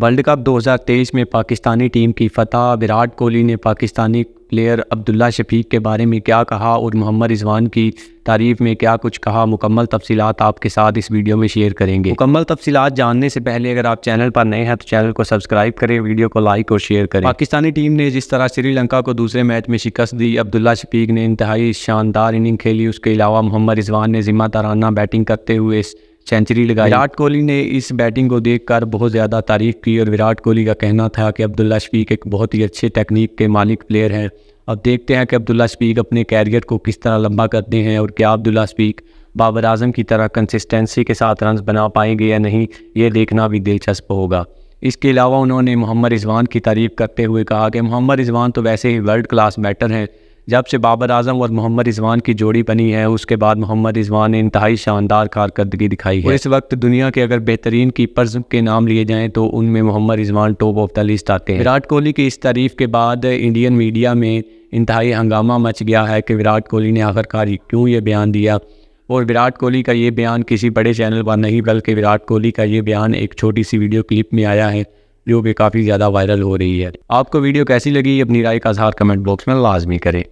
world cup 2023 में Pakistani team की फतह विराट कोहली ने पाकिस्तानी प्लेयर अब्दुल्ला शफीक के बारे में क्या कहा और मोहम्मद रिजवान की तारीफ में क्या कुछ कहा मुकम्मल तफसीत आपके साथ इस वीडियो में शेयर करेंगे मुकम्मल तफसीत जानने से पहले अगर आप चैनल पर नए हैं तो चैनल को सब्सक्राइब करें वीडियो को लाइक और शेयर करें पाकिस्तानी टीम ने जिस तरह श्रीलंका को दूसरे मैच में शिकस्त दी अब्दुल्ला शफीक ने इंतहाई शानदार इनिंग खेली उसके अलावा मोहम्मद रिजवान ने जिम्मा बैटिंग करते हुए सेंचुरी लगाई विराट कोहली ने इस बैटिंग को देखकर बहुत ज़्यादा तारीफ की और विराट कोहली का कहना था कि अब्दुल्ला शफीक एक बहुत ही अच्छे टेक्निक के मालिक प्लेयर हैं अब देखते हैं कि अब्दुल्ला शफीक अपने कैरियर को किस तरह लंबा करते हैं और क्या अब्दुल्ला शफीक बाबर आजम की तरह कंसिस्टेंसी के साथ रन बना पाएंगे या नहीं ये देखना भी दिलचस्प होगा इसके अलावा उन्होंने मोहम्मद रिजवान की तारीफ़ करते हुए कहा कि मोहम्मद रिजवान तो वैसे ही वर्ल्ड क्लास बैटर हैं जब से बाबर आजम और मोहम्मद रिजवान की जोड़ी बनी है उसके बाद मोहम्मद रिजवान ने इंतहाई शानदार कारकर्दगी दिखाई है इस वक्त दुनिया के अगर बेहतरीन कीपर्स के नाम लिए जाएँ तो उनमें Mohammad Rizwan top of the list आते हैं विराट कोहली की इस तारीफ के बाद इंडियन मीडिया में इंतहाई हंगामा मच गया है कि विराट कोहली ने आखिरकार क्यों ये बयान दिया और विराट कोहली का ये बयान किसी बड़े चैनल पर नहीं बल्कि विराट कोहली का ये बयान एक छोटी सी वीडियो क्लिप में आया है जो कि काफ़ी ज़्यादा वायरल हो रही है आपको वीडियो कैसी लगी अपनी राय का आजहार कमेंट बॉक्स में लाजमी करें